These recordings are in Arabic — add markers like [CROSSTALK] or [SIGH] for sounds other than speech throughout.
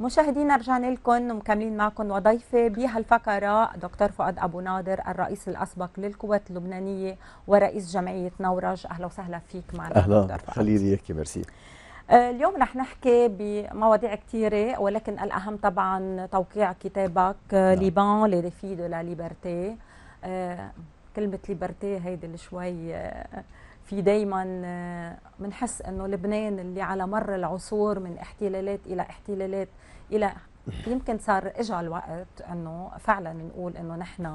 مشاهدينا رجعنا لكم ومكملين معكم وضيفي بهالفقرة دكتور فؤاد أبو نادر الرئيس الأسبق للقوات اللبنانية ورئيس جمعية نورج أهلا وسهلا فيك معنا أهلا خليلي يحكي مرسي آه، اليوم رح نحكي بمواضيع كثيرة ولكن الأهم طبعا توقيع كتابك آه، نعم. ليبان لي ديفي دو لا ليبرتي آه، كلمة ليبرتي هيدي اللي شوي في دايما بنحس انه لبنان اللي على مر العصور من احتلالات الى احتلالات الى يمكن صار اجى الوقت انه فعلا نقول انه نحن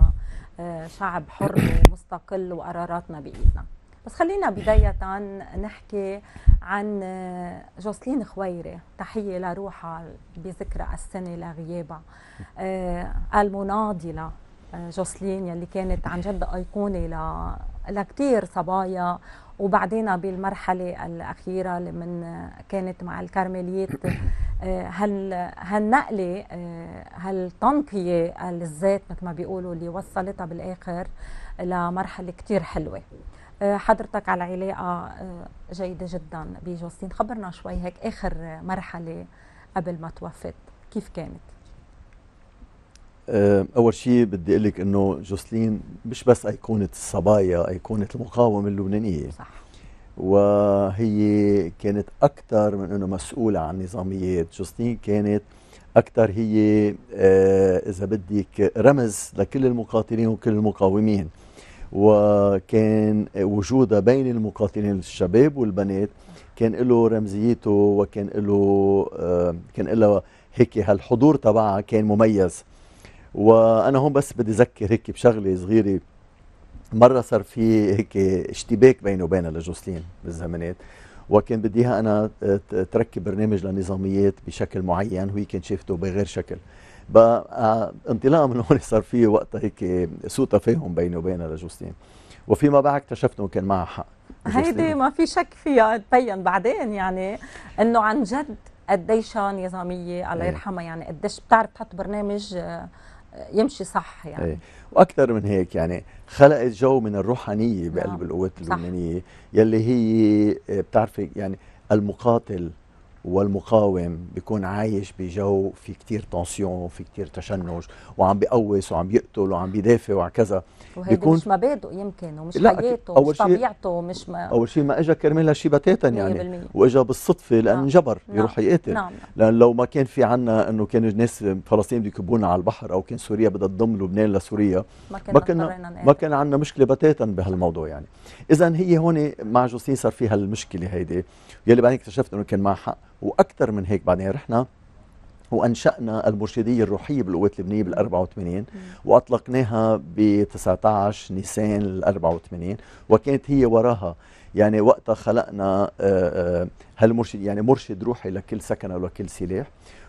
آه، شعب حر [COUGHS] ومستقل وقراراتنا بايدنا بس خلينا بداية نحكي عن آه، جوسلين خويري تحية لروحها بذكرى السنة لغيابها آه، المناضلة جوسلين يلي كانت عن جد أيقونة ل... لكتير صبايا وبعدين بالمرحلة الأخيرة اللي من كانت مع الكرمليات [COUGHS] آه، هال هالنقله آه، هالتنقيه للذات مثل ما بيقولوا اللي وصلتها بالاخر لمرحله كثير حلوه آه، حضرتك على علاقه جيده جدا بجوستين خبرنا شوي هيك اخر مرحله قبل ما توفت كيف كانت اول شيء بدي اقول لك انه جوسلين مش بس ايقونه الصبايا ايقونه المقاومه اللبنانيه صح وهي كانت اكثر من انه مسؤوله عن نظاميات جوستين كانت اكثر هي آه، اذا بدك رمز لكل المقاتلين وكل المقاومين وكان وجودها بين المقاتلين الشباب والبنات كان له رمزيته وكان له آه، كان لها هيك هالحضور تبعها كان مميز وانا هون بس بدي اذكر هيك بشغله صغيره مره صار في هيك اشتباك بينه وبين لجوسلين بالزمانات وكان بدي اياها انا تركب برنامج للنظاميات بشكل معين وهي كانت شافته بغير شكل بقى آه، انطلاقا من هون صار في وقتها هيك سوء تفاهم بيني وبين لجوستين وفيما بعد اكتشفت انه كان معها حق هيدي ما في شك فيها تبين بعدين يعني انه عن جد قديشها نظاميه الله إيه. يرحمها يعني قديش بتعرف تحط برنامج آه، يمشي صح يعني أي. واكثر من هيك يعني خلقت جو من الروحانيه بقلب نعم. القوات اللبنانيه يلي هي إيه، بتعرفي يعني المقاتل والمقاوم بيكون عايش بجو في كتير تنسيون في كتير تشنج وعم بيقوس وعم بيقتل وعم بيدافع وكذا بيكون مش مبادئ يمكن ومش لا حياته أول مش طبيعته مش ما اول شيء ما اجى كرمالها شيء بتاتا يعني واجا بالصدفه لانه نعم. انجبر نعم. يروح يقاتل نعم. لان لو ما كان في عنا انه كان الناس فلسطين بده يكبونا على البحر او كان سوريا بدها تضم لبنان لسوريا ما كان ما كان, عندنا مشكله بتاتا بهالموضوع يعني اذا هي هون مع جوسين صار فيها المشكله هيدي يلي بعدين اكتشفت انه كان معها حق واكثر من هيك بعدين رحنا وانشانا المرشديه الروحيه بالقوات اللبنانيه بال 84 واطلقناها ب 19 نيسان ال 84 وكانت هي وراها يعني وقتها خلقنا آه، آه، هالمرشد يعني مرشد روحي لكل سكنه ولكل سلاح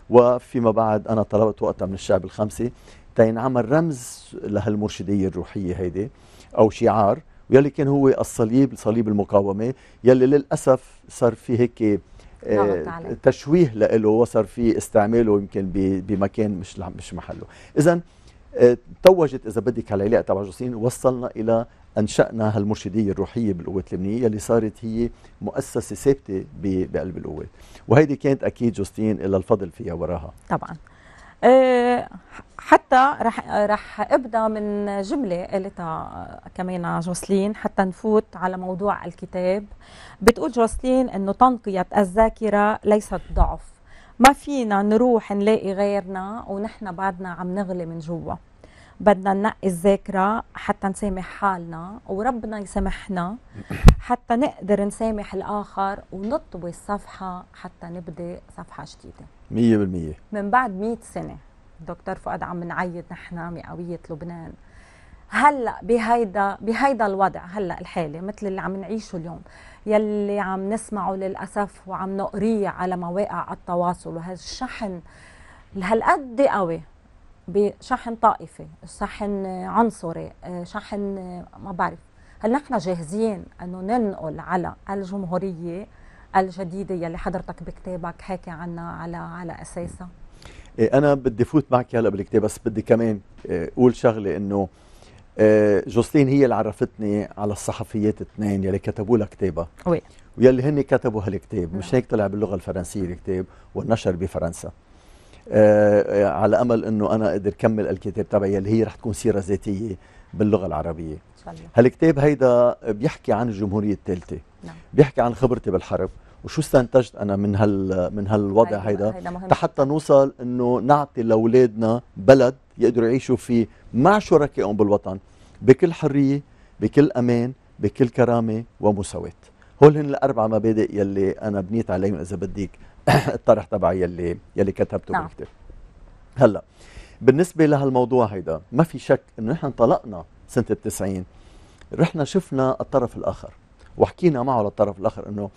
وفيما بعد انا طلبت وقتها من الشعب الخمسه تينعمل رمز لهالمرشديه الروحيه هيدي او شعار ويلي كان هو الصليب صليب المقاومه يلي للاسف صار في هيك آه، تشويه له وصار في استعماله يمكن بمكان مش مش محله اذا آه، توجت اذا بدك على العلاقه تبع جوسين وصلنا الى انشانا هالمرشديه الروحيه بالقوات اللبنانيه اللي صارت هي مؤسسه ثابته بقلب القوات وهيدي كانت اكيد جوستين الى الفضل فيها وراها طبعا آه، حتى رح رح ابدا من جمله قالتها كمان جوسلين حتى نفوت على موضوع الكتاب بتقول جوسلين انه تنقيه الذاكره ليست ضعف ما فينا نروح نلاقي غيرنا ونحن بعدنا عم نغلي من جوا بدنا ننقي الذاكره حتى نسامح حالنا وربنا يسامحنا [COUGHS] حتى نقدر نسامح الاخر ونطوي الصفحه حتى نبدا صفحه جديده 100% من بعد 100 سنه دكتور فؤاد عم نعيد نحن مئويه لبنان هلا بهيدا بهيدا الوضع هلا الحالي مثل اللي عم نعيشه اليوم يلي عم نسمعه للاسف وعم نقريه على مواقع التواصل وهالشحن هالقد قوي بشحن طائفي شحن عنصري شحن ما بعرف هل نحن جاهزين انه ننقل على الجمهوريه الجديده يلي حضرتك بكتابك حكي عنها على على اساسها إيه، انا بدي فوت معك هلا بالكتاب بس بدي كمان إيه، اقول شغله انه إيه، جوستين هي اللي عرفتني على الصحفيات اثنين يلي كتبوا لها كتابها وي ويلي هن كتبوا هالكتاب مش نعم. هيك طلع باللغه الفرنسيه الكتاب والنشر بفرنسا آه، على امل انه انا اقدر كمل الكتاب تبعي اللي هي رح تكون سيره ذاتيه باللغه العربيه هالكتاب هيدا بيحكي عن الجمهوريه الثالثه نعم. بيحكي عن خبرتي بالحرب وشو استنتجت انا من هال من هالوضع هيدا, هيدا حتى نوصل انه نعطي لاولادنا بلد يقدروا يعيشوا فيه مع شركائهم بالوطن بكل حريه بكل امان بكل كرامه ومساواه هول هن الاربع مبادئ يلي انا بنيت عليهم اذا بديك [COUGHS] الطرح تبعي يلي يلي كتبته نعم. بالكتاب هلا بالنسبه لهالموضوع هيدا ما في شك انه نحن انطلقنا سنه ال90 رحنا شفنا الطرف الاخر وحكينا معه للطرف الاخر انه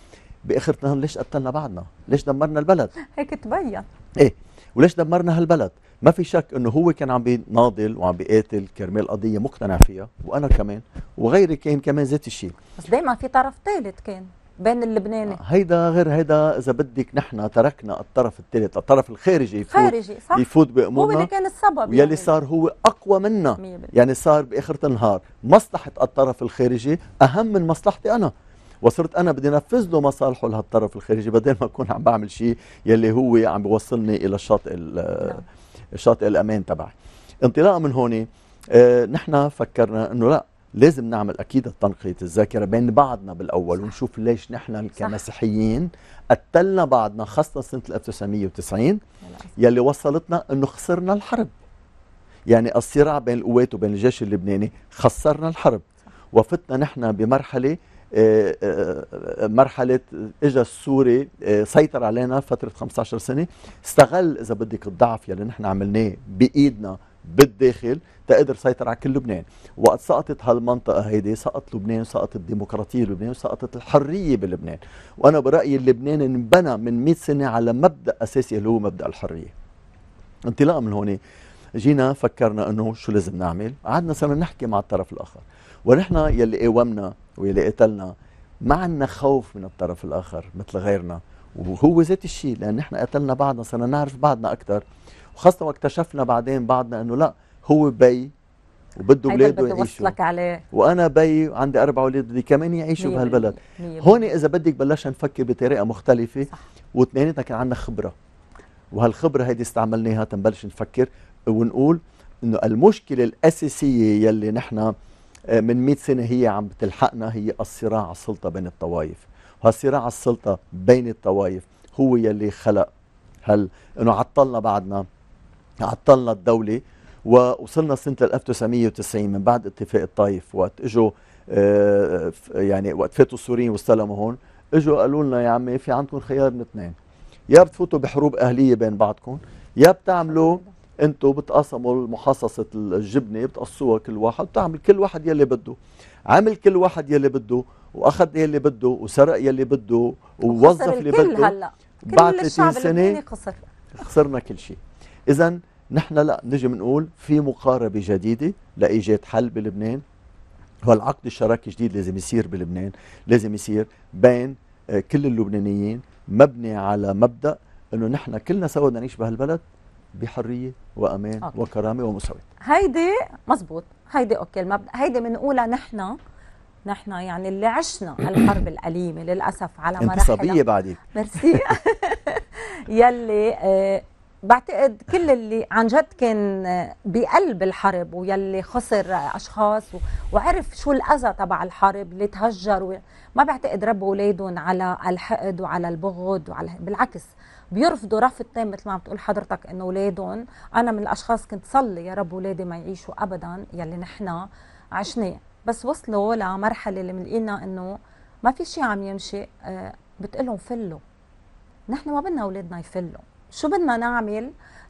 باخر النهار ليش قتلنا بعضنا؟ ليش دمرنا البلد؟ هيك تبين ايه وليش دمرنا هالبلد؟ ما في شك انه هو كان عم بيناضل وعم بيقاتل كرمال قضيه مقتنع فيها وانا كمان وغيري كان كمان ذات الشيء بس دائما في طرف ثالث كان بين اللبناني آه، هيدا غير هيدا اذا بدك نحن تركنا الطرف الثالث الطرف الخارجي يفوت خارجي صح يفوت بامورنا هو اللي كان السبب يلي يعني. صار هو اقوى منا يعني صار باخر النهار مصلحه الطرف الخارجي اهم من مصلحتي انا وصرت انا بدي نفذ له مصالحه لهالطرف الخارجي بدل ما اكون عم بعمل شيء يلي هو عم بيوصلني الى الشاطئ نعم. الشاطئ الامان تبعي انطلاقا من هون آه، نحن فكرنا انه لا لازم نعمل اكيد تنقيه الذاكره بين بعضنا بالاول ونشوف ليش نحن كمسيحيين قتلنا بعضنا خاصه سنه 1990 يلي وصلتنا انه خسرنا الحرب يعني الصراع بين القوات وبين الجيش اللبناني خسرنا الحرب وفتنا نحن بمرحله آه، آه، آه، مرحلة اجى السوري سيطر علينا فترة 15 سنة استغل إذا بدك الضعف يلي نحن عملناه بإيدنا بالداخل تقدر تسيطر على كل لبنان وقت سقطت هالمنطقة هيدي سقط لبنان سقطت الديمقراطية بلبنان وسقطت الحرية بلبنان وأنا برأيي لبنان انبنى من 100 سنة على مبدأ أساسي اللي هو مبدأ الحرية انطلاقا من هون جينا فكرنا انه شو لازم نعمل قعدنا صرنا نحكي مع الطرف الاخر ونحن يلي قاومنا ويلي قتلنا ما عندنا خوف من الطرف الاخر مثل غيرنا وهو ذات الشيء لان نحن قتلنا بعضنا صرنا نعرف بعضنا اكثر وخاصه واكتشفنا بعدين بعدنا انه لا هو بي وبده اولاده يعيشوا وانا بي عندي اربع اولاد بدي كمان يعيشوا بهالبلد هون اذا بدك بلشنا نفكر بطريقه مختلفه واثنيناتنا كان عندنا خبره وهالخبره هيدي استعملناها تنبلش نفكر ونقول انه المشكله الاساسيه يلي نحن آه، من 100 سنه هي عم بتلحقنا هي الصراع على السلطه بين الطوائف وهالصراع على السلطه بين الطوائف هو يلي خلق هل انه عطلنا بعدنا عطلنا الدولة ووصلنا سنة 1990 من بعد اتفاق الطائف وقت اجوا اه يعني وقت فاتوا السوريين واستلموا هون اجوا قالوا لنا يا عمي في عندكم خيار من اثنين يا بتفوتوا بحروب اهليه بين بعضكم يا بتعملوا انتم بتقسموا محاصصه الجبنه بتقصوها كل واحد بتعمل كل واحد يلي بده عمل كل واحد يلي بده واخذ يلي بده وسرق يلي بده ووظف اللي بده هلا بعد 30 سنه خسر خسرنا كل شيء اذا نحن لا نجي بنقول في مقاربة جديدة لإيجاد حل بلبنان والعقد الشراكي الجديد لازم يصير بلبنان لازم يصير بين آه، كل اللبنانيين مبني على مبدأ أنه نحن كلنا سوا بدنا نعيش بهالبلد بحرية وأمان أوكي. وكرامة ومساواة هيدي مزبوط هيدي أوكي المبدأ هيدي بنقولها نحن نحن يعني اللي عشنا [CLEARS THROAT] الحرب الأليمة للأسف على مراحل انتصابية بعدين ميرسي [LAUGHS] يلي آه بعتقد كل اللي عن جد كان بقلب الحرب ويلي خسر اشخاص وعرف شو الاذى تبع الحرب اللي تهجر ما بعتقد ربوا اولادهم على الحقد وعلى البغض وعلى بالعكس بيرفضوا رفض تام مثل ما عم تقول حضرتك انه اولادهم انا من الاشخاص كنت صلي يا رب اولادي ما يعيشوا ابدا يلي نحن عشناه بس وصلوا لمرحله اللي بنلاقينا انه ما في شيء عم يمشي آه، بتقول لهم فلوا نحن ما بدنا اولادنا يفلوا شو بدنا نعمل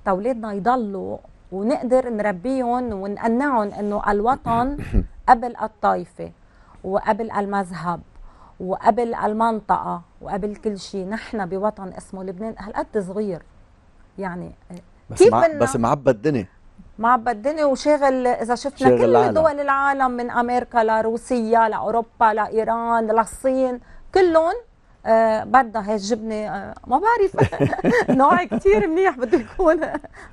تولادنا يضلوا ونقدر نربيهم ونقنعهم انه الوطن [COUGHS] قبل الطائفه وقبل المذهب وقبل المنطقه وقبل كل شيء نحن بوطن اسمه لبنان هالقد صغير يعني بس كيف مع... بس معبى الدنيا معبى الدنيا وشاغل اذا شفنا كل العالم. دول العالم من امريكا لروسيا لاوروبا لايران للصين كلهم آه بدها هي الجبنه آه ما بعرف [LAUGHS] نوع كثير منيح بده يكون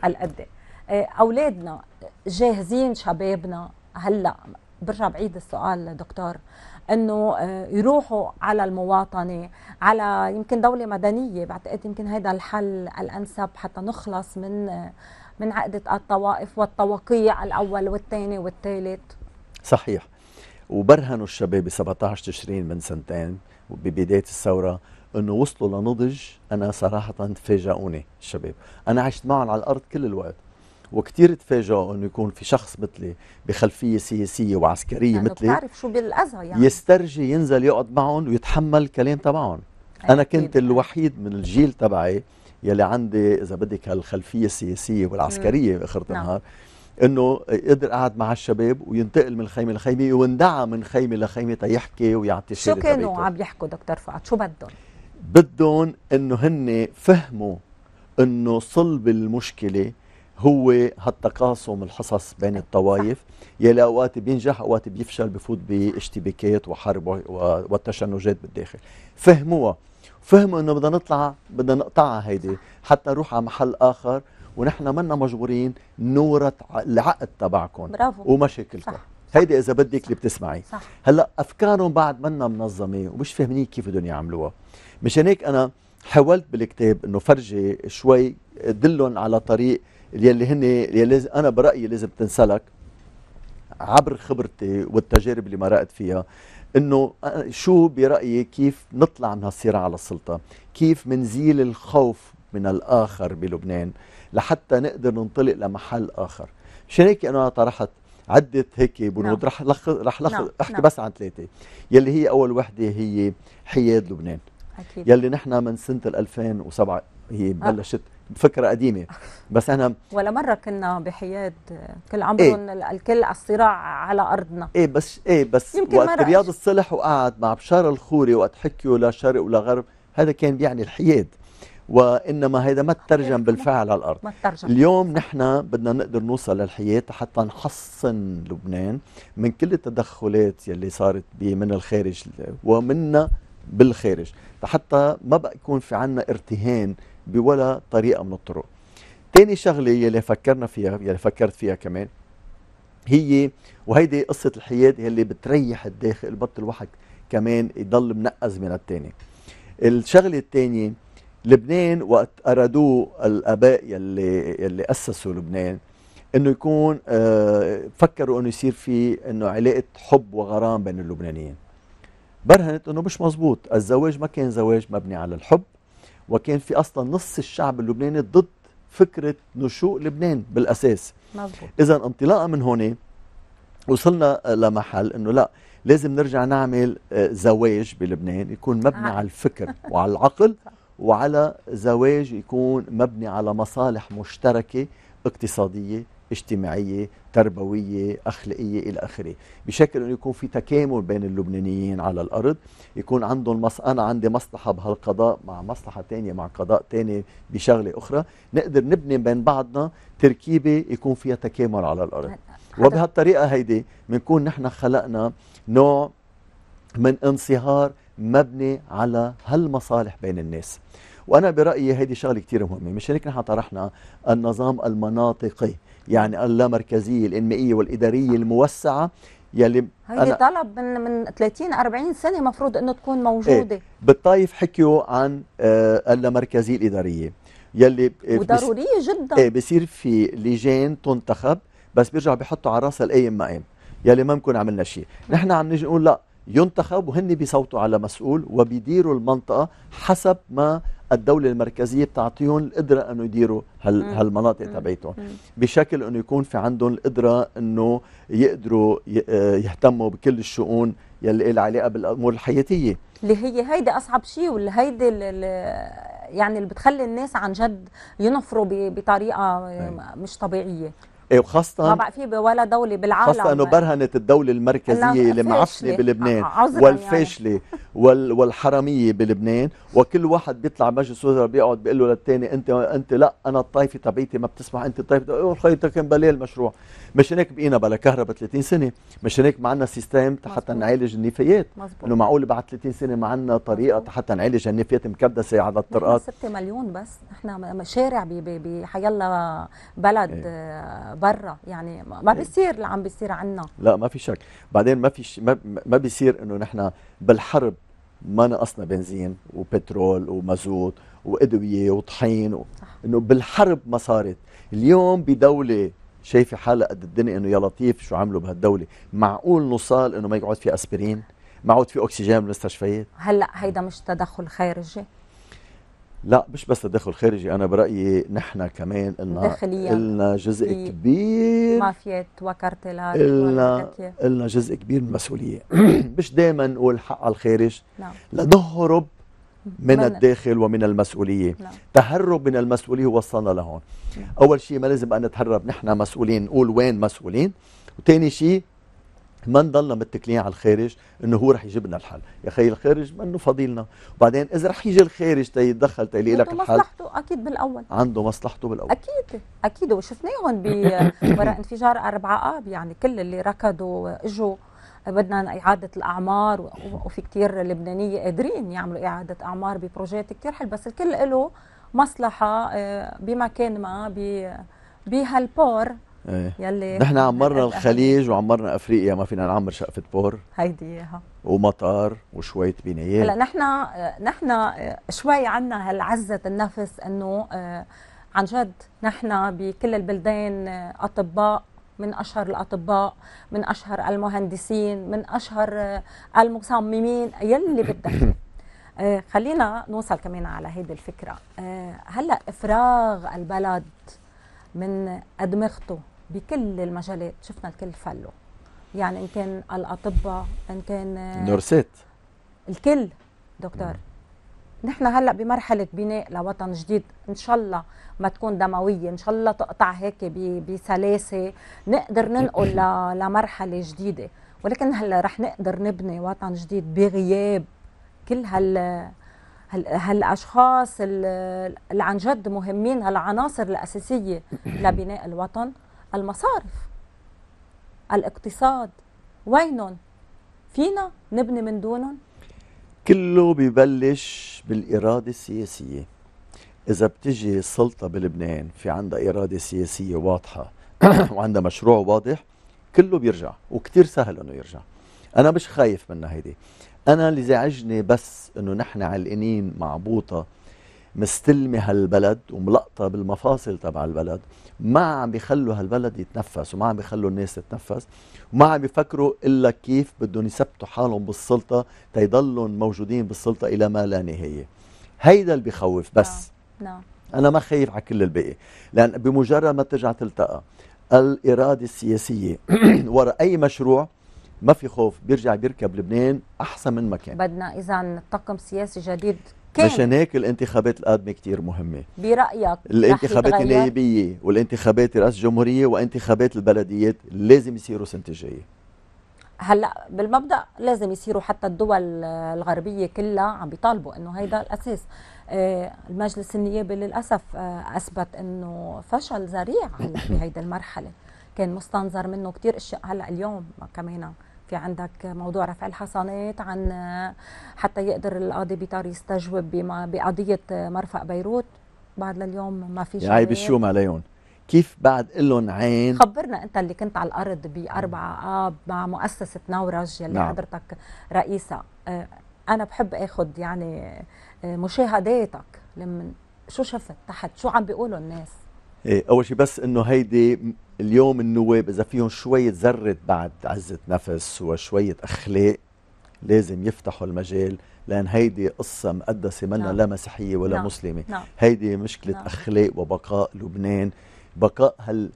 هالقد آه اولادنا جاهزين شبابنا هلا برجع بعيد السؤال دكتور انه آه، يروحوا على المواطنه على يمكن دوله مدنيه بعتقد يمكن هذا الحل الانسب حتى نخلص من آه، من عقده الطوائف والتوقيع الاول والثاني والثالث صحيح وبرهنوا الشباب ب 17 تشرين من سنتين ببدايه الثوره انه وصلوا لنضج انا صراحه تفاجئوني الشباب انا عشت معهم على الارض كل الوقت وكثير تفاجئوا انه يكون في شخص مثلي بخلفيه سياسيه وعسكريه يعني مثلي بتعرف شو بالاذى يعني يسترجي ينزل يقعد معهم ويتحمل الكلام تبعهم انا كنت الوحيد من الجيل تبعي يلي عندي اذا بدك هالخلفيه السياسيه والعسكريه باخر نعم. النهار نعم. انه قدر قعد مع الشباب وينتقل من خيمه لخيمه واندعى من خيمه لخيمه تيحكي ويعطي شو كانوا عم يحكوا دكتور فؤاد شو بدهم؟ بدهم انه هن فهموا انه صلب المشكله هو هالتقاسم الحصص بين الطوائف يلي اوقات بينجح اوقات بيفشل بفوت باشتباكات وحرب والتشنجات بالداخل فهموها فهموا انه بدنا نطلع بدنا نقطعها هيدي حتى نروح على محل اخر ونحن منا مجبورين نورة العقد تبعكم ومشاكلكم صح. هيدي اذا بدك اللي بتسمعي صح. هلا افكارهم بعد منا منظمه ومش فاهمين كيف بدهم يعملوها مشان هيك انا حاولت بالكتاب انه فرجي شوي دلهم على طريق يلي هن يلي انا برايي لازم تنسلك عبر خبرتي والتجارب اللي مرقت فيها انه شو برايي كيف نطلع من هالصراع على السلطه كيف منزيل الخوف من الاخر بلبنان لحتى نقدر ننطلق لمحل اخر مشان هيك انا طرحت عده هيك بنود نعم. رح لخ... رح لخ... نعم، احكي نعم. بس عن ثلاثه يلي هي اول وحده هي حياد لبنان أكيد. يلي نحن من سنه 2007 هي آه. بلشت فكرة قديمة بس أنا ولا مرة كنا بحياد كل إيه. عمرهم إيه؟ الكل على الصراع على أرضنا إيه بس إيه بس يمكن وقت رياض الصلح وقعد مع بشار الخوري وقت حكيوا لا شرق ولا غرب هذا كان بيعني الحياد وانما هذا ما تترجم بالفعل على الارض ما ترجم. اليوم نحن بدنا نقدر نوصل للحياه حتى نحصن لبنان من كل التدخلات يلي صارت من الخارج ومنا بالخارج حتى ما بقى يكون في عنا ارتهان بولا طريقه من الطرق تاني شغله يلي فكرنا فيها يلي فكرت فيها كمان هي وهيدي قصه الحياه يلي بتريح الداخل بطل الواحد كمان يضل منقز من الثاني الشغله الثانيه لبنان وقت أرادوه الآباء يلي يلي أسسوا لبنان انه يكون آه فكروا انه يصير في انه علاقه حب وغرام بين اللبنانيين برهنت انه مش مزبوط الزواج ما كان زواج مبني على الحب وكان في اصلا نص الشعب اللبناني ضد فكره نشوء لبنان بالاساس اذا انطلاقا من هون وصلنا آه، لمحل انه لا لازم نرجع نعمل آه، زواج بلبنان يكون مبني آه. على الفكر وعلى العقل وعلى زواج يكون مبني على مصالح مشتركه اقتصاديه اجتماعية تربوية أخلاقية إلى آخره بشكل أنه يكون في تكامل بين اللبنانيين على الأرض يكون عندهم مص... أنا عندي مصلحة بهالقضاء مع مصلحة تانية مع قضاء تاني بشغلة أخرى نقدر نبني بين بعضنا تركيبة يكون فيها تكامل على الأرض وبهالطريقة هيدي بنكون نحن خلقنا نوع من انصهار مبني على هالمصالح بين الناس وانا برايي هيدي شغله كثير مهمه مش هيك نحن طرحنا النظام المناطقي يعني اللامركزيه الانمائيه والاداريه الموسعه يلي هي طلب من من 30 40 سنه مفروض انه تكون موجوده ايه بالطايف حكيوا عن آه اللامركزيه الاداريه يلي آه، وضروريه جدا ايه بصير في لجان تنتخب بس بيرجع بيحطوا على راسها الاي ام ام يلي ما بنكون عملنا شيء نحن عم نجي نقول لا ينتخب وهن بيصوتوا على مسؤول وبيديروا المنطقة حسب ما الدولة المركزية بتعطيهم القدرة أنه يديروا هال هالمناطق تبعيتهم بشكل أنه يكون في عندهم القدرة أنه يقدروا آه، يهتموا بكل الشؤون يلي لها علاقة بالأمور الحياتية اللي هي هيدي أصعب شيء واللي هيدي يعني اللي بتخلي الناس عن جد ينفروا بطريقة مش طبيعية إيه، وخاصة ما بقى في ولا دولة بالعالم خاصة انه برهنت الدولة المركزية المعفنة بلبنان والفاشلة يعني. والحرامية بلبنان وكل واحد بيطلع مجلس وزراء بيقعد بيقول له للثاني انت انت لا انا الطائفة تبعيتي ما بتسمح انت الطائفة خيطة كان بلا المشروع مش هيك بقينا بلا كهرباء 30 سنة مش هيك ما عندنا سيستم حتى نعالج النفايات انه معقول بعد 30 سنة ما عندنا طريقة حتى نعالج النفايات مكدسة على الطرقات 6 مليون بس نحن مشارع بحيالله بلد ايه. آه، برا يعني ما إيه. بيصير اللي عم بيصير عنا لا ما في شك بعدين ما في ش... ما, ما بيصير انه نحن بالحرب ما نقصنا بنزين وبترول ومازوت وادويه وطحين و... انه بالحرب ما صارت اليوم بدوله شايفه حالها قد الدنيا انه يا لطيف شو عملوا بهالدوله معقول نوصل انه ما يقعد في اسبرين معقول في اكسجين بالمستشفيات هلا هيدا مش تدخل خارجي لا مش بس تدخل الخارجي انا برايي نحن كمان قلنا لنا جزء كبير مافيات وكارتلات لنا قلنا جزء كبير من المسؤوليه [CLEARS THROAT] مش دائما نقول حق على الخارج نعم. لنهرب من الداخل ومن المسؤوليه نعم. تهرب من المسؤوليه وصلنا لهون نعم. اول شيء ما لازم ان نتهرب نحن مسؤولين نقول وين مسؤولين وثاني شيء ما نضلنا متكلين على الخارج انه هو رح يجيب لنا الحل يا اخي الخارج منه فضيلنا وبعدين اذا رح يجي الخارج تيتدخل تيلاقي لك الحل عنده مصلحته اكيد بالاول عنده مصلحته بالاول اكيد اكيد وشفناهم [COUGHS] وراء انفجار اربعة اب يعني كل اللي ركضوا اجوا بدنا إعادة الأعمار وفي كثير لبنانية قادرين يعملوا إعادة أعمار ببروجيت كثير حلو بس الكل له مصلحة آه، بمكان ما بهالبور ايه يلي نحن عمرنا الخليج وعمرنا افريقيا ما فينا نعمر شقفه بور هيدي اياها ومطار وشويه بنايات هلا نحن نحن شوي عنا هالعزه النفس انه آه، عن جد نحن بكل البلدان آه، اطباء من اشهر الاطباء من اشهر المهندسين من اشهر آه، المصممين يلي بدك [COUGHS] خلينا نوصل كمان على هيدي الفكره هلا افراغ البلد من ادمغته بكل المجالات شفنا الكل فلوا يعني ان كان الاطباء ان كان آه، النورسات الكل دكتور نحن هلا بمرحله بناء لوطن جديد ان شاء الله ما تكون دمويه ان شاء الله تقطع هيك بسلاسه نقدر ننقل [COUGHS] لمرحله جديده ولكن هلا رح نقدر نبني وطن جديد بغياب كل هال هالاشخاص اللي عن جد مهمين هالعناصر الاساسيه [COUGHS] لبناء الوطن المصارف الاقتصاد وينهم فينا نبني من دونهم كله ببلش بالإرادة السياسية إذا بتجي السلطة بلبنان في عندها إرادة سياسية واضحة [CLEARS THROAT] وعندها مشروع واضح كله بيرجع وكتير سهل انه يرجع انا مش خايف منها هيدي انا اللي زعجني بس انه نحن علقانين مع بوطه مستلمه هالبلد وملقطه بالمفاصل تبع البلد ما عم بيخلوا هالبلد يتنفس وما عم بيخلوا الناس تتنفس وما عم بيفكروا الا كيف بدهم يثبتوا حالهم بالسلطه تيضلهم موجودين بالسلطه الى ما لا نهايه هيدا اللي بخوف بس نعم, نعم. انا ما خايف على كل الباقي لان بمجرد ما ترجع تلتقى الاراده السياسيه [CLEARS THROAT] وراء اي مشروع ما في خوف بيرجع بيركب لبنان احسن من ما كان بدنا اذا طاقم سياسي جديد مشان هيك الانتخابات القادمه كثير مهمه برايك الانتخابات النيابيه والانتخابات رئاسه الجمهوريه وانتخابات البلديات لازم يصيروا سنه الجايه هلا بالمبدا لازم يصيروا حتى الدول الغربيه كلها عم بيطالبوا انه هيدا الاساس آه، المجلس النيابي للاسف آه، اثبت انه فشل ذريع [COUGHS] بهيدي المرحله كان مستنظر منه كثير اشياء هلا اليوم كمان في عندك موضوع رفع الحصانات عن حتى يقدر القاضي بيطار يستجوب بما بقضيه مرفق بيروت بعد لليوم ما في شيء عيب بالشوم عليهم كيف بعد لهم عين خبرنا انت اللي كنت على الارض بأربعة اب مع مؤسسه نورج يلي نعم. حضرتك رئيسها آه، انا بحب اخذ يعني آه، مشاهداتك لما شو شفت تحت شو عم بيقولوا الناس إيه اول شيء بس انه هيدي اليوم النواب اذا فيهم شويه ذره بعد عزه نفس وشويه اخلاق لازم يفتحوا المجال لان هيدي قصه مقدسه منا نعم. لا مسيحيه ولا لا. نعم. مسلمه لا. نعم. هيدي مشكله لا. اخلاق وبقاء لبنان بقاء هال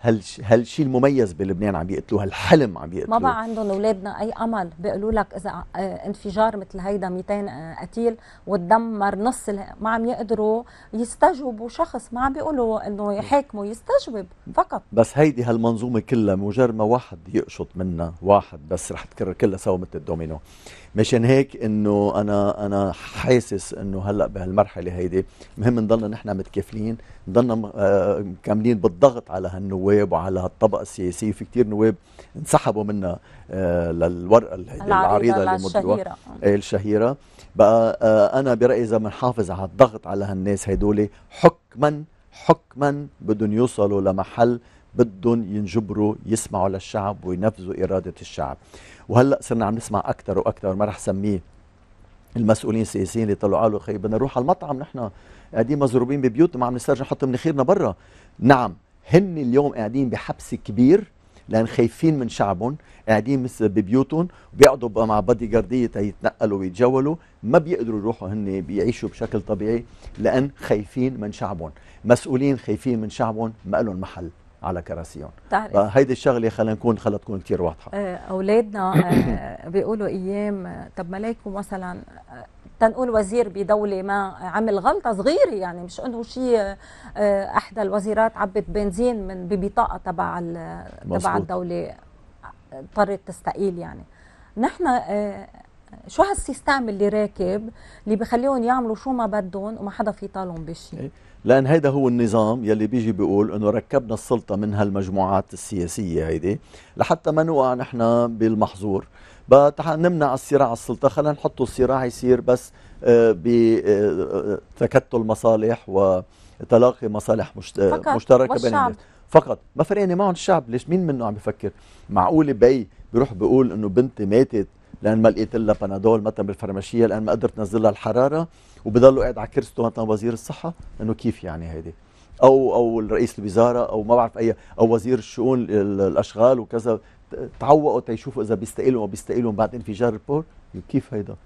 هل هالشيء المميز بلبنان عم بيقتلوه هالحلم عم بيقتلوه ما بقى عندهم اولادنا اي امل بيقولوا لك اذا آه، انفجار مثل هيدا 200 آه، قتيل وتدمر نص ما عم يقدروا يستجوبوا شخص ما عم بيقولوا انه يحاكموا يستجوب فقط بس هيدي هالمنظومه كلها مجرد ما واحد يقشط منها واحد بس رح تكرر كلها سوا مثل الدومينو مشان هيك انه انا انا حاسس انه هلا بهالمرحله هيدي مهم نضلنا نحن متكافلين نضلنا آه، مكملين بالضغط على هالنواب وعلى هالطبقه السياسيه في كثير نواب انسحبوا منا آه، للورقه العريضه اللي الشهيره إيه، الشهيره بقى آه، انا برايي اذا بنحافظ على الضغط على هالناس هدول حكما حكما بدهم يوصلوا لمحل بدهم ينجبروا يسمعوا للشعب وينفذوا إرادة الشعب وهلأ صرنا عم نسمع أكثر وأكثر ما رح سميه المسؤولين السياسيين اللي طلعوا قالوا خي بدنا نروح على المطعم نحن قاعدين مزروبين ببيوتنا ما عم نسترجع نحط خيرنا برا نعم هن اليوم قاعدين بحبس كبير لان خايفين من شعبهم قاعدين ببيوتهم بيقعدوا مع بادي جارديه يتنقلوا ويتجولوا ما بيقدروا يروحوا هن بيعيشوا بشكل طبيعي لان خايفين من شعبهم مسؤولين خايفين من شعبهم ما لهم محل على كراسيهم هيدي الشغله خلينا نكون خلينا تكون كثير واضحه آه، اولادنا آه، [COUGHS] بيقولوا ايام آه، طب ما ليكم مثلا تنقول وزير بدولة ما عمل غلطة صغيرة يعني مش انه شيء احدى الوزيرات عبت بنزين من ببطاقة تبع تبع الدولة اضطرت تستقيل يعني نحن شو هالسيستم اللي راكب اللي بخليهم يعملوا شو ما بدهم وما حدا في طالهم بشيء إيه، لان هيدا هو النظام يلي بيجي بيقول انه ركبنا السلطه من هالمجموعات السياسيه هيدي لحتى ما نوقع نحن بالمحظور بقى نمنع الصراع على السلطه خلينا نحطه الصراع يصير بس آه، بتكتل آه، مصالح وتلاقي مصالح آه، مشتركه بين الناس فقط ما فرقني معهم الشعب ليش مين منه عم بفكر معقول بي بيروح بيقول انه بنتي ماتت لان ما لقيت لها بنادول مثلا بالفرماشيه لان ما قدرت انزل لها الحراره وبضلوا قاعد على كرسته مثلا وزير الصحه انه كيف يعني هيدي او او رئيس الوزاره او ما بعرف اي او وزير الشؤون الاشغال وكذا تعوقوا تيشوفوا اذا بيستقيلوا او بيستقيلوا بعد انفجار البور كيف هيدا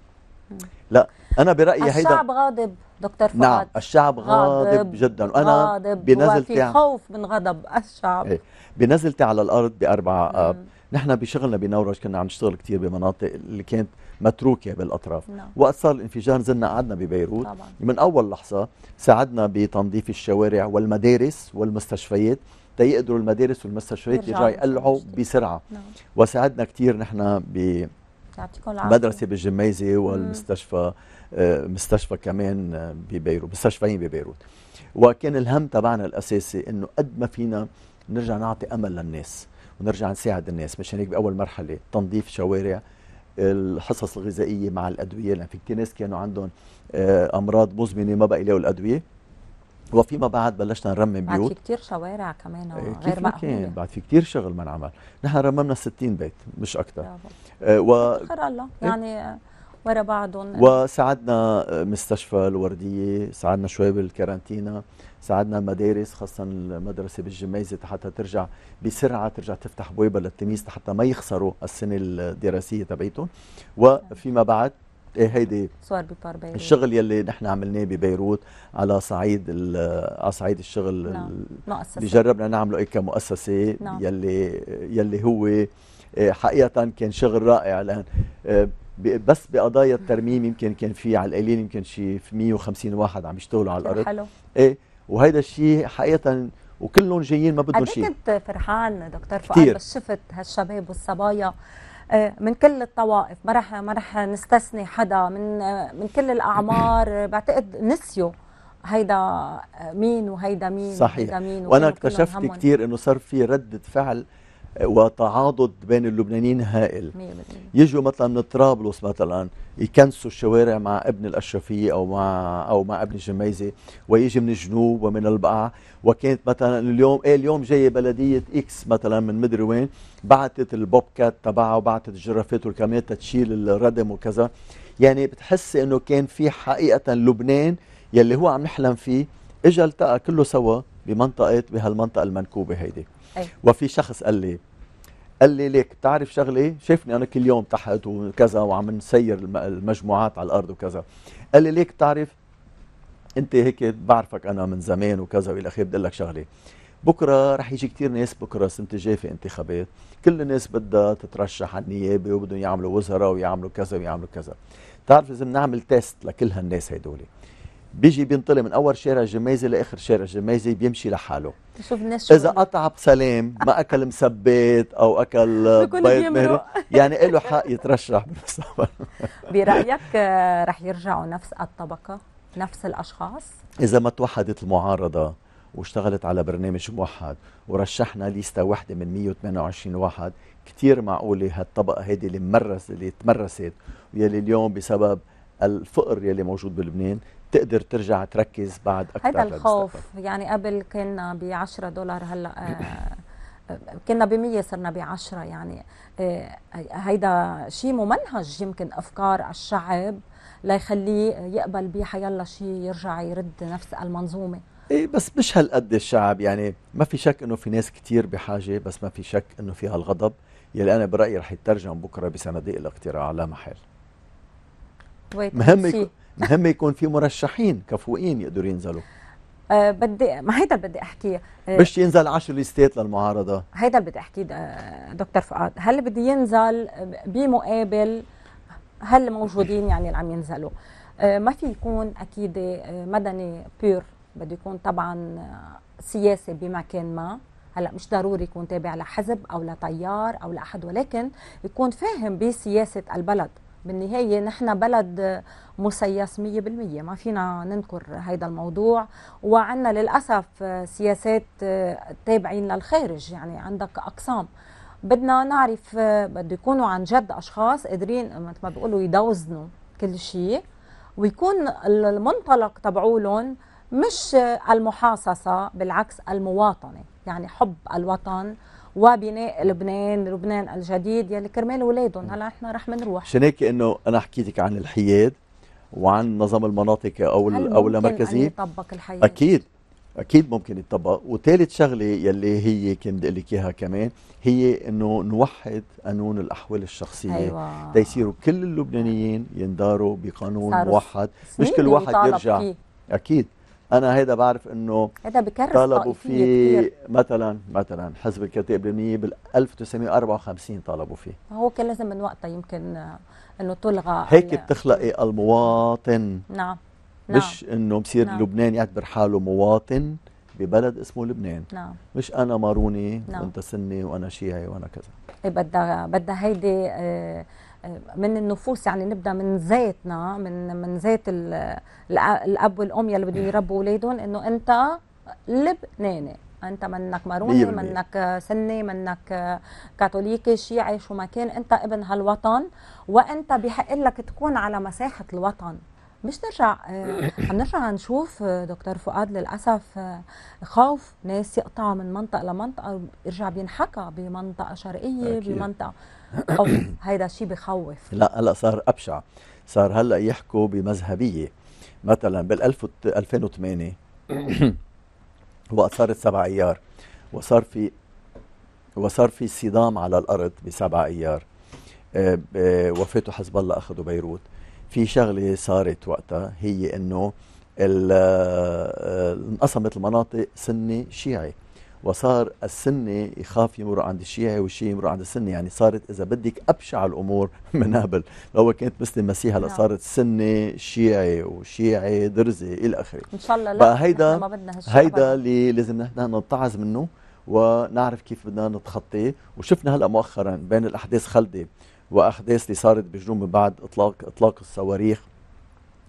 لا انا برايي هيدا الشعب غاضب دكتور نعم، فؤاد نعم الشعب غاضب, غاضب جدا وانا غاضب بنزلتي في خوف من غضب الشعب إيه. بنزلتي على الارض باربعه اب نحن بشغلنا بنورج كنا عم نشتغل كثير بمناطق اللي كانت متروكه بالاطراف نعم. وقت صار الانفجار زلنا قعدنا ببيروت طبعا. من اول لحظه ساعدنا بتنظيف الشوارع والمدارس والمستشفيات تيقدروا المدارس والمستشفيات يرجعوا يقلعوا بسرعه نعم. وساعدنا كثير نحن ب مدرسه بالجميزه والمستشفى آه مستشفى كمان ببيروت مستشفيين ببيروت وكان الهم تبعنا الاساسي انه قد ما فينا نرجع نعطي امل للناس ونرجع نساعد الناس مشان هيك باول مرحله تنظيف شوارع الحصص الغذائيه مع الادويه لان في كثير ناس كانوا عندهم آه، امراض مزمنه ما بقى يلاقوا الادويه وفيما بعد بلشنا نرمم بيوت آه، إيه، بعد في كثير شوارع كمان غير مأهولة بعد في كثير شغل ما انعمل نحن رممنا 60 بيت مش اكثر آه، و خير الله إيه؟ يعني ورا بعضهم وساعدنا مستشفى الورديه ساعدنا شوي بالكارانتينا ساعدنا المدارس خاصة المدرسة بالجميزة حتى ترجع بسرعة ترجع تفتح بويبة للتمييز حتى ما يخسروا السنة الدراسية تبعيتهم وفيما بعد ايه هيدي صور ببار بيروت الشغل يلي نحن عملناه ببيروت على صعيد على صعيد الشغل نعم. مؤسسة. اللي جربنا نعمله إيه كمؤسسه نعم. يلي يلي هو إيه حقيقه كان شغل رائع لان إيه بس بقضايا الترميم يمكن كان في على القليل يمكن شي 150 واحد عم يشتغلوا على الارض حلو ايه وهيدا الشيء حقيقه وكلهم جايين ما بدهم شيء ايه كنت فرحان دكتور فؤاد بس شفت هالشباب والصبايا آه، من كل الطوائف ما رح ما رح نستثني حدا من آه، من كل الاعمار [COUGHS] بعتقد نسيوا هيدا آه، مين وهيدا مين صحيح وهيدا مين وانا اكتشفت كتير انه صار في ردة فعل وتعاضد بين اللبنانيين هائل يجوا مثلا من طرابلس مثلا يكنسوا الشوارع مع ابن الاشرفيه او مع او مع ابن جميزه ويجي من الجنوب ومن البقع وكانت مثلا اليوم ايه اليوم جايه بلديه اكس مثلا من مدري وين بعثت البوب كات تبعها وبعثت الجرافات والكاميرات تشيل الردم وكذا يعني بتحسي انه كان في حقيقه لبنان يلي هو عم نحلم فيه اجى التقى كله سوا بمنطقه بهالمنطقه المنكوبه هيدي أي. وفي شخص قال لي قال لي ليك بتعرف شغله إيه؟ شافني انا كل يوم تحت وكذا وعم نسير المجموعات على الارض وكذا قال لي ليك بتعرف انت هيك بعرفك انا من زمان وكذا والى اخره بدي لك شغله بكره رح يجي كثير ناس بكره السنه الجايه في انتخابات كل الناس بدها تترشح على النيابه وبدهم يعملوا وزراء ويعملوا كذا ويعملوا كذا بتعرف لازم نعمل تيست لكل هالناس هدول بيجي بينطلي من اول شارع جميزي لاخر شارع جميزي بيمشي لحاله بشوف اذا قطع بسلام ما اكل مسبات او اكل [LAUGHS] بيض مهري يعني له حق يترشح [LAUGHS] برايك آه، رح يرجعوا نفس الطبقه نفس الاشخاص اذا ما توحدت المعارضه واشتغلت على برنامج موحد ورشحنا ليستا وحده من 128 واحد كثير معقوله هالطبقه هيدي اللي مرس اللي تمرست ويلي اليوم بسبب الفقر يلي موجود بلبنان تقدر ترجع تركز بعد اكثر هذا الخوف للمستقبل. يعني قبل كنا ب 10 دولار هلا آه، آه، كنا ب 100 صرنا ب 10 يعني آه، هيدا شيء ممنهج يمكن افكار الشعب ليخليه يقبل بي حيلا شيء يرجع يرد نفس المنظومه ايه بس مش هالقد الشعب يعني ما في شك انه في ناس كتير بحاجه بس ما في شك انه في هالغضب يلي انا برايي رح يترجم بكره بصناديق الاقتراع لا محال مهم يكون مهم يكون في مرشحين كفؤين يقدروا ينزلوا أه بدي ما هيدا بدي احكيه أه ينزل 10 ليستات للمعارضه هيدا بدي احكيه آه، دكتور فؤاد هل بدي ينزل بمقابل هل موجودين يعني اللي عم ينزلوا أه ما في يكون اكيد آه، مدني بير بده يكون طبعا آه، سياسي بمكان ما هلا مش ضروري يكون تابع لحزب او لتيار او لاحد ولكن يكون فاهم بسياسه البلد بالنهايه نحن بلد مسيس 100% ما فينا ننكر هذا الموضوع وعندنا للاسف سياسات تابعين للخارج يعني عندك اقسام بدنا نعرف بده يكونوا عن جد اشخاص قادرين مثل ما بيقولوا يدوزنوا كل شيء ويكون المنطلق تبعولهم مش المحاصصه بالعكس المواطنه يعني حب الوطن وبناء لبنان لبنان الجديد يلي كرمال اولادهم هلا احنا رح بنروح عشان هيك انه انا حكيتك عن الحياد وعن نظام المناطق او او المركزي يطبق الحياد اكيد اكيد ممكن يطبق وثالث شغله يلي هي كنت اقول لك اياها كمان هي انه نوحد قانون الاحوال الشخصيه أيوة. تيصيروا كل اللبنانيين ينداروا بقانون موحد مش كل واحد يرجع فيه. اكيد انا هيدا بعرف انه هذا بكرس طلبوا فيه مثلا مثلا حزب الكتائب اللبنانيه بال 1954 طلبوا فيه هو كان لازم من وقتها يمكن آه، انه تلغى هيك بتخلقي المواطن نعم نعم. مش انه بصير نعم. لبنان يعتبر حاله مواطن ببلد اسمه لبنان نعم. مش انا ماروني نعم. وانت سني وانا شيعي وانا كذا إيه، بدها بدها هيدي آه من النفوس يعني نبدا من ذاتنا من من ذات الاب والام يلي بدهم يربوا اولادهم انه انت لبناني انت منك ماروني منك سني منك كاثوليكي شيعي شو ما كان انت ابن هالوطن وانت بحق لك تكون على مساحه الوطن مش نرجع آه، عم نرجع نشوف آه، دكتور فؤاد للاسف آه، خوف ناس يقطعوا من منطقه لمنطقه يرجع بينحكى بمنطقه شرقيه أكيد. بمنطقه [CLEARS THROAT] هيدا شيء بخوف لا هلا صار ابشع صار هلا يحكوا بمذهبيه مثلا بال 2008 [CLEARS THROAT] وقت صارت سبع ايار وصار في وصار في صدام على الارض بسبع ايار آه، آه، وفاتوا حزب الله اخذوا بيروت في شغله صارت وقتها هي انه آه، انقسمت المناطق سني شيعي وصار السني يخاف يمر عند الشيعي والشيعي يمر عند السني يعني صارت اذا بدك ابشع الامور [LAUGHS] من قبل لو كانت مسلم مسيحي هلا نعم. صارت سني شيعي وشيعي درزي الى اخره ان شاء الله لا هيدا ما بدنا هيدا اللي لازم نحن نتعظ منه ونعرف كيف بدنا نتخطيه وشفنا هلا مؤخرا بين الاحداث خلدي واحداث اللي صارت بجنوب من بعد اطلاق اطلاق الصواريخ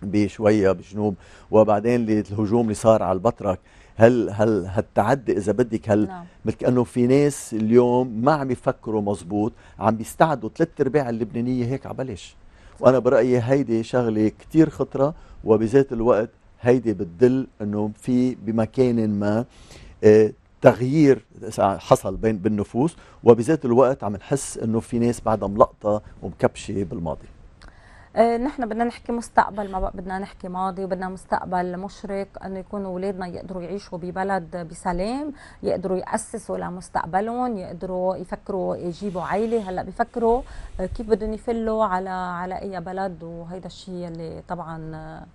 بشويه بجنوب وبعدين الهجوم اللي صار على البطرك هل هل هالتعدي اذا بدك هل نعم. مثل كانه في ناس اليوم ما عم يفكروا مزبوط عم بيستعدوا ثلاث ارباع اللبنانيه هيك على بلاش وانا برايي هيدي شغله كثير خطره وبذات الوقت هيدي بتدل انه في بمكان ما آه تغيير حصل بين بالنفوس وبذات الوقت عم نحس انه في ناس بعدها ملقطه ومكبشه بالماضي آه، نحن بدنا نحكي مستقبل ما بقى بدنا نحكي ماضي وبدنا مستقبل مشرق انه يكونوا اولادنا يقدروا يعيشوا ببلد بسلام يقدروا ياسسوا لمستقبلهم يقدروا يفكروا يجيبوا عائله هلا بفكروا آه، كيف بدهم يفلوا على على اي بلد وهيدا الشيء اللي طبعا آه،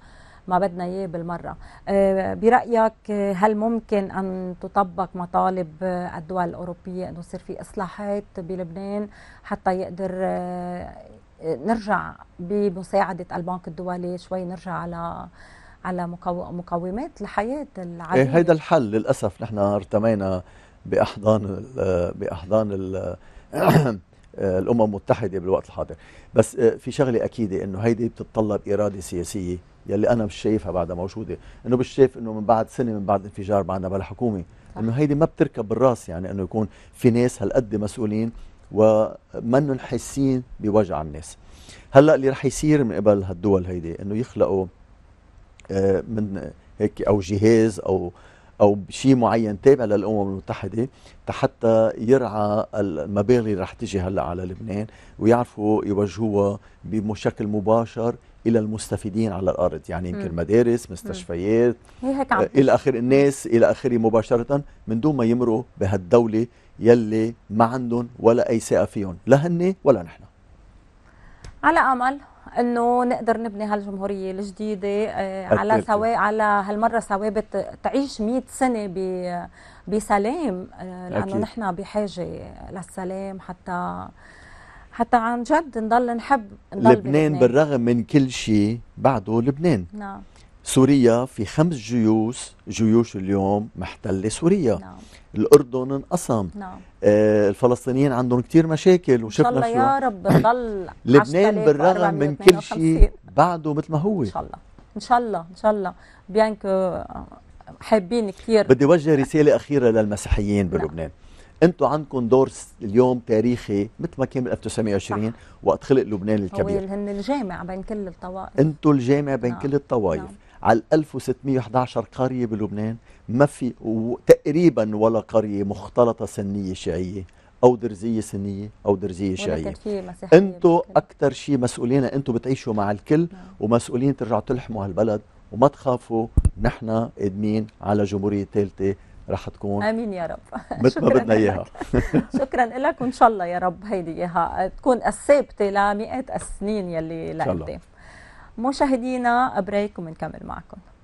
ما بدنا اياه بالمره برايك هل ممكن ان تطبق مطالب الدول الاوروبيه انه يصير في اصلاحات بلبنان حتى يقدر نرجع بمساعده البنك الدولي شوي نرجع على على مقومات الحياه العاديه إيه هيدا الحل للاسف نحن ارتمينا باحضان باحضان [CLEARS THROAT] الامم المتحده بالوقت الحاضر بس آه، في شغله اكيده انه هيدي بتتطلب اراده سياسيه يلي انا مش شايفها بعدها موجوده انه مش شايف انه من بعد سنه من بعد انفجار بعدنا بلا حكومه انه هيدي ما بتركب بالراس يعني انه يكون في ناس هالقد مسؤولين ومنن حاسين بوجع الناس هلا اللي رح يصير من قبل هالدول هيدي انه يخلقوا آه، من هيك او جهاز او او شيء معين تابع للامم المتحده حتى يرعى المبالغ اللي رح تجي هلا على لبنان ويعرفوا يوجهوها بشكل مباشر الى المستفيدين على الارض يعني يمكن مدارس مستشفيات آه، الى اخر الناس الى اخره مباشره من دون ما يمروا بهالدوله يلي ما عندهم ولا أي ثقة فيهم لا هن ولا نحن على أمل انه نقدر نبني هالجمهوريه الجديده آه، على سواء على هالمره ثوابت تعيش 100 سنه ب بسلام آه، لانه نحن بحاجه للسلام حتى حتى عن جد نضل نحب نضل لبنان بالرغم من كل شيء بعده لبنان نعم سوريا في خمس جيوش جيوش اليوم محتلة سوريا نعم. الأردن انقسم نعم. آه الفلسطينيين عندهم كتير مشاكل وشفنا شو يا رب ضل [COUGHS] لبنان بالرغم من كل شيء بعده مثل ما هو إن شاء الله إن شاء الله إن شاء الله بيانك آه، حابين كثير بدي وجه رسالة أخيرة للمسيحيين نعم. بلبنان نعم. انتم عندكم دور اليوم تاريخي مثل ما كان بال 1920 وقت خلق لبنان الكبير هن الجامع بين كل الطوائف انتم الجامع بين نعم. كل الطوائف نعم. على 1611 قرية بلبنان ما في تقريبا ولا قرية مختلطة سنية شيعية أو درزية سنية أو درزية شيعية أنتوا أكثر شيء مسؤولين أنتوا بتعيشوا مع الكل نعم. ومسؤولين ترجعوا تلحموا هالبلد وما تخافوا نحن قادمين على جمهورية ثالثة رح تكون امين يا رب [LAUGHS] مثل ما بدنا اياها شكرا لك وان شاء الله يا رب هيدي اياها تكون الثابته لمئات السنين يلي لقدام مشاهدينا بريك وبنكمل معكم